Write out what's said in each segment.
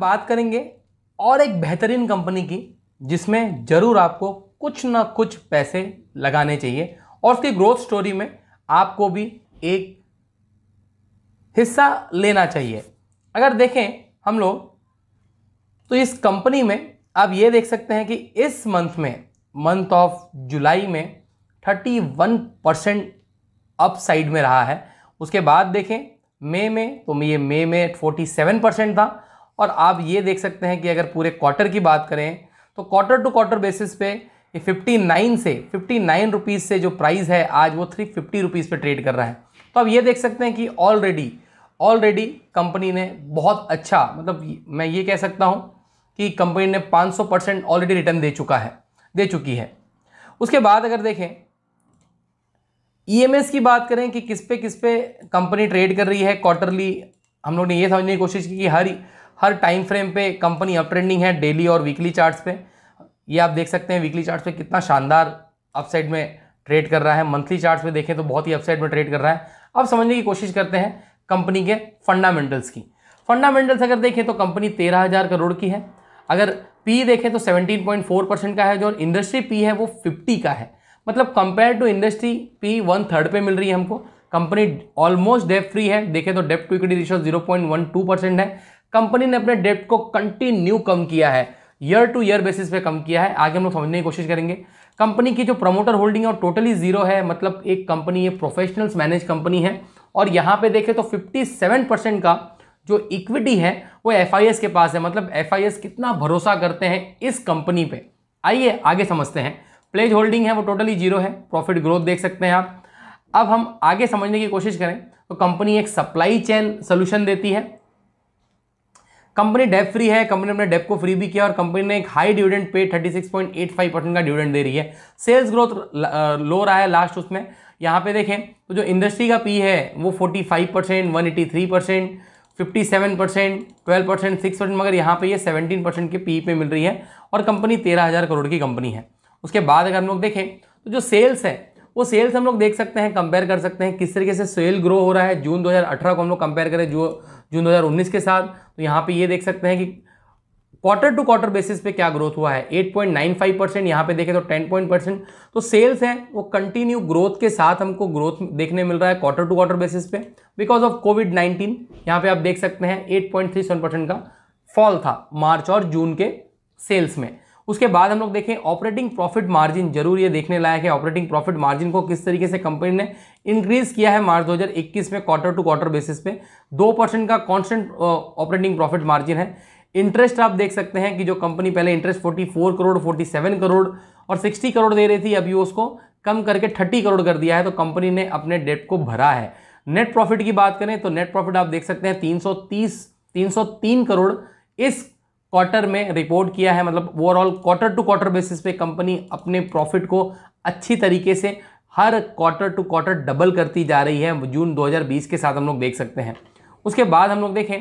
बात करेंगे और एक बेहतरीन कंपनी की जिसमें ज़रूर आपको कुछ ना कुछ पैसे लगाने चाहिए और उसकी ग्रोथ स्टोरी में आपको भी एक हिस्सा लेना चाहिए अगर देखें हम लोग तो इस कंपनी में आप ये देख सकते हैं कि इस मंथ में मंथ ऑफ जुलाई में 31 परसेंट अप साइड में रहा है उसके बाद देखें मई में तो ये मई में 47 परसेंट था और आप ये देख सकते हैं कि अगर पूरे क्वार्टर की बात करें तो क्वार्टर टू क्वार्टर बेसिस पे ये 59 से 59 रुपीज़ से जो प्राइस है आज वो 350 रुपीज़ पे ट्रेड कर रहा है तो आप ये देख सकते हैं कि ऑलरेडी ऑलरेडी कंपनी ने बहुत अच्छा मतलब मैं ये कह सकता हूँ कि कंपनी ने 500 परसेंट ऑलरेडी रिटर्न दे चुका है दे चुकी है उसके बाद अगर देखें ईएमएस e की बात करें कि किस पे किस पे कंपनी ट्रेड कर रही है क्वार्टरली हम लोग ने ये समझने की कोशिश की कि हर हर टाइम फ्रेम पे कंपनी अप ट्रेंडिंग है डेली और वीकली चार्ट्स पे ये आप देख सकते हैं वीकली चार्ट्स पे कितना शानदार अपसाइड में ट्रेड कर रहा है मंथली चार्ट्स पे देखें तो बहुत ही अपसाइड में ट्रेड कर रहा है अब समझने की कोशिश करते हैं कंपनी के फंडामेंटल्स की फंडामेंटल्स अगर देखें तो कंपनी तेरह हज़ार करोड़ की है अगर पी देखें तो सेवनटीन परसेंट का है जो इंडस्ट्री पी है वो फिफ्टी का है मतलब compare to industry P one third पर मिल रही है हमको कंपनी ऑलमोस्ट डेप फ्री है देखें तो debt to equity one 0.12 percent है कंपनी ने अपने डेप्ट को कंटिन्यू कम किया है ईयर टू ईयर बेसिस पे कम किया है आगे हम लोग समझने की कोशिश करेंगे कंपनी की जो प्रमोटर होल्डिंग है वो टोटली जीरो है मतलब एक कंपनी ये प्रोफेशनल्स मैनेज कंपनी है और यहाँ पे देखें तो 57 परसेंट का जो इक्विटी है वो एफ के पास है मतलब एफ कितना भरोसा करते हैं इस कंपनी पे आइए आगे समझते हैं प्लेज होल्डिंग है वो टोटली जीरो है प्रॉफिट ग्रोथ देख सकते हैं आप अब हम आगे समझने की कोशिश करें तो कंपनी एक सप्लाई चेन सोल्यूशन देती है कंपनी डेप फ्री है कंपनी ने डेप को फ्री भी किया और कंपनी ने एक हाई डिविडेंड पे 36.85 परसेंट का डिविडेंड दे रही है सेल्स ग्रोथ लो रहा है लास्ट उसमें यहाँ पे देखें तो जो इंडस्ट्री का पी है वो 45 percent one percent fifty seven percent twelve percent six percent मगर यहाँ पे ये सेवेंटीन परसेंट के पी पे मिल रही है और कंपनी तेरह हज़ार करोड़ की कंपनी है उसके बाद अगर हम लोग देखें तो जो सेल्स है वो सेल्स हम लोग देख सकते हैं कंपेयर कर सकते हैं किस तरीके से सेल ग्रो हो रहा है जून 2018 को हम लोग कंपेयर करें जो जून 2019 के साथ तो यहाँ पे ये देख सकते हैं कि क्वार्टर टू क्वार्टर बेसिस पे क्या ग्रोथ हुआ है 8.95 परसेंट यहाँ पे देखें तो 10 पॉइंट परसेंट तो सेल्स हैं वो कंटिन्यू ग्रोथ के साथ हमको ग्रोथ देखने मिल रहा है क्वार्टर टू क्वार्टर बेसिस पे बिकॉज ऑफ कोविड नाइन्टीन यहाँ पर आप देख सकते हैं एट परसेंट का फॉल था मार्च और जून के सेल्स में उसके बाद हम लोग देखें ऑपरेटिंग प्रॉफिट मार्जिन जरूर ये देखने लायक है ऑपरेटिंग प्रॉफिट मार्जिन को किस तरीके से कंपनी ने इंक्रीज किया है मार्च 2021 में क्वार्टर टू क्वार्टर बेसिस पे दो परसेंट का कांस्टेंट ऑपरेटिंग प्रॉफिट मार्जिन है इंटरेस्ट आप देख सकते हैं कि जो कंपनी पहले interest forty crore forty crore और सिक्सटी करोड़ दे रही थी अभी उसको कम करके थर्टी करोड़ कर दिया है तो कंपनी ने अपने डेट को भरा है नेट प्रॉफिट की बात करें तो नेट प्रॉफिट आप देख सकते हैं तीन सौ करोड़ इस क्वार्टर में रिपोर्ट किया है मतलब overall quarter to quarter basis पे कंपनी अपने प्रॉफिट को अच्छी तरीके से हर क्वार्टर टू क्वार्टर डबल करती जा रही है जून 2020 के साथ हम लोग देख सकते हैं उसके बाद हम लोग देखें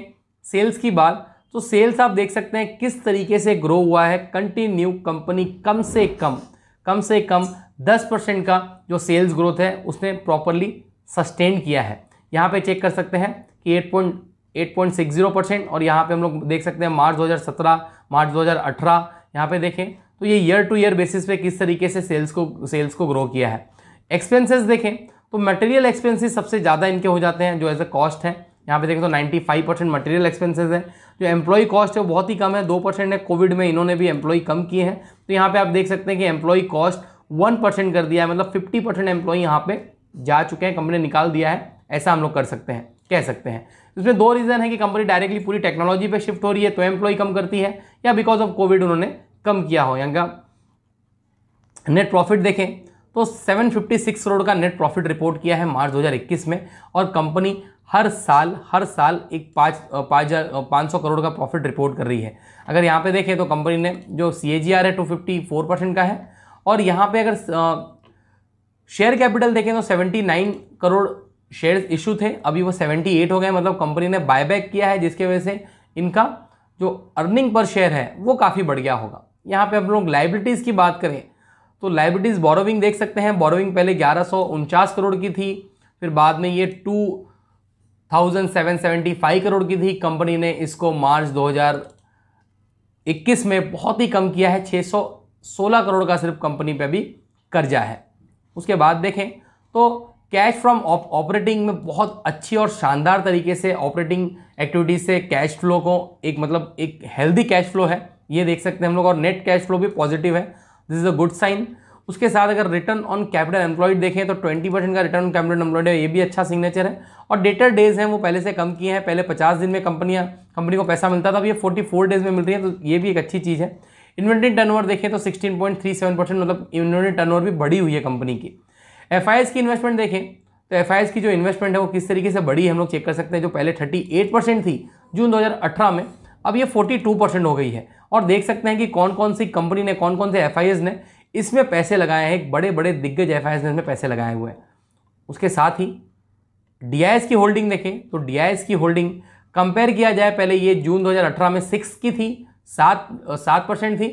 सेल्स की बात तो सेल्स आप देख सकते हैं किस तरीके से ग्रो हुआ है कंटिन्यू कंपनी कम से कम कम से कम 10 परसेंट का जो सेल्स ग्रोथ है उसने प्रॉपरली सस्टेन किया है यहाँ पे चेक कर सकते हैं कि एट पॉइंट 8.60 परसेंट और यहाँ पे हम लोग देख सकते हैं मार्च 2017 मार्च 2018 यहाँ पे देखें तो ये ईयर टू ईयर बेसिस पे किस तरीके से सेल्स को सेल्स को ग्रो किया है एक्सपेंसेस देखें तो मटेरियल एक्सपेंसेस सबसे ज़्यादा इनके हो जाते हैं जो एज अ कॉस्ट है यहाँ पे देखें तो 95 परसेंट मटेरियल एक्सपेंसेस है जो एम्प्लॉई कॉस्ट है वो बहुत ही कम है दो परसेंट है कोविड में इन्होंने भी एम्प्लॉई कम किए हैं तो यहाँ पर आप देख सकते हैं कि एम्प्लॉई कॉस्ट वन परसेंट कर दिया है मतलब फिफ्टी परसेंट एम्प्लॉई यहाँ पे जा चुके हैं कंपनी ने निकाल दिया है ऐसा हम लोग कर सकते हैं कह सकते हैं इसमें दो रीज़न है कि कंपनी डायरेक्टली पूरी टेक्नोलॉजी पे शिफ्ट हो रही है तो एम्प्लॉय कम करती है या बिकॉज ऑफ कोविड उन्होंने कम किया हो यहाँ का नेट प्रॉफिट देखें तो 756 करोड़ का नेट प्रॉफिट रिपोर्ट किया है मार्च 2021 में और कंपनी हर साल हर साल एक पाँच पाँच हज़ार पाँच सौ करोड़ का प्रॉफिट रिपोर्ट कर रही है अगर यहाँ पे देखें तो कंपनी ने जो सी है टू फिफ्टी फोर परसेंट का है और यहाँ पे अगर शेयर कैपिटल देखें तो seventy nine crore shares issue थे अभी वो 78 हो गए मतलब कंपनी ने बायबैक किया है जिसके वजह से इनका जो अर्निंग पर शेयर है वो काफ़ी बढ़ गया होगा यहाँ पे हम लोग लाइबिलिटीज़ की बात करें तो लाइबिलिटीज़ बोरोविंग देख सकते हैं बोरोविंग पहले ग्यारह करोड़ की थी फिर बाद में ये two thousand seven seventy five crore की थी कंपनी ने इसको मार्च दो 21 में बहुत ही कम किया है 616 करोड़ का सिर्फ कंपनी पे भी कर्जा है उसके बाद देखें तो कैश फ्रॉम ऑपरेटिंग में बहुत अच्छी और शानदार तरीके से ऑपरेटिंग एक्टिविटीज से कैश फ्लो को एक मतलब एक हेल्दी कैश फ्लो है ये देख सकते हैं हम लोग और नेट कैश फ्लो भी पॉजिटिव है this is a good sign उसके साथ अगर रिटर्न ऑन कैपिटल एम्प्लॉयड देखें तो 20 परसेंट का रिटर्न ऑन कैपिटल एम्प्लॉयड है ये भी अच्छा सिग्नेचर है और डेटर डेज हैं वो पहले से कम किए हैं पहले 50 दिन में कंपनियां कंपनी को पैसा मिलता था अब ये 44 डेज में मिल रही है तो ये भी एक अच्छी चीज़ है इन्वेंट्री टर्न देखें तो सिक्सटीन परसेंट मतलब इन्वेंट्री टर्न भी बढ़ी हुई है कंपनी की एफ की इन्वेस्टमेंट देखें तो एफ की जो इन्वेस्टमेंट है वो किस तरीके से बढ़ी हम लोग चेक कर सकते हैं जो पहले 38 थी जून 2018 में अब ये 42 परसेंट हो गई है और देख सकते हैं कि कौन कौन सी कंपनी ने कौन कौन से एफ ने इसमें पैसे लगाए हैं बड़े बड़े दिग्गज एफ ने इसमें पैसे लगाए हुए हैं उसके साथ ही डी की होल्डिंग देखें तो डी की होल्डिंग कंपेयर किया जाए पहले ये जून 2018 में सिक्स की थी सात सात परसेंट थी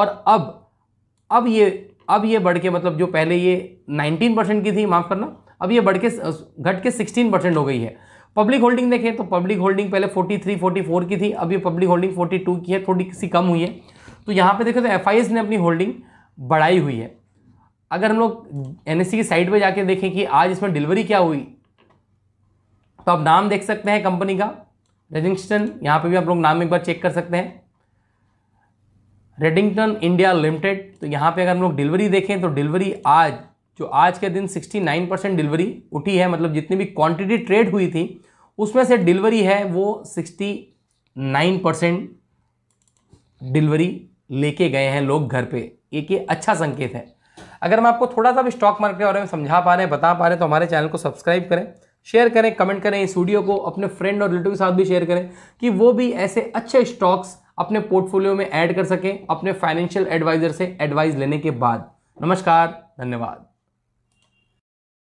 और अब अब ये अब ये बढ़ के मतलब जो पहले ये 19 परसेंट की थी माफ़ करना अब ये बढ़ के घट के 16 परसेंट हो गई है पब्लिक होल्डिंग देखें तो पब्लिक होल्डिंग पहले 43, 44 की थी अब ये पब्लिक होल्डिंग 42 की है थोड़ी सी कम हुई है तो यहाँ पे देखें तो एफ ने अपनी होल्डिंग बढ़ाई हुई है अगर हम लोग एन e की साइट पर जाके देखें कि आज इसमें डिलीवरी क्या हुई तो आप नाम देख सकते हैं कंपनी का रजिस्ट्रेशन यहाँ पर भी आप लोग नाम एक बार चेक कर सकते हैं रेडिंगटन इंडिया लिमिटेड तो यहाँ पे अगर हम लोग डिलीवरी देखें तो डिलीवरी आज जो आज के दिन 69 परसेंट डिलीवरी उठी है मतलब जितनी भी क्वांटिटी ट्रेड हुई थी उसमें से डिलीवरी है वो 69 परसेंट डिलीवरी लेके गए हैं लोग घर पे एक ये अच्छा संकेत है अगर हम आपको थोड़ा सा भी स्टॉक मार्केट के बारे में समझा पा रहे हैं बता पा रहे हैं तो हमारे चैनल को सब्सक्राइब करें शेयर करें कमेंट करें इस वीडियो को अपने फ्रेंड और रिलेटिव के साथ भी शेयर करें कि वो भी ऐसे अच्छे स्टॉक्स अपने पोर्टफोलियो में ऐड कर सकें अपने फाइनेंशियल एडवाइजर से एडवाइस लेने के बाद नमस्कार धन्यवाद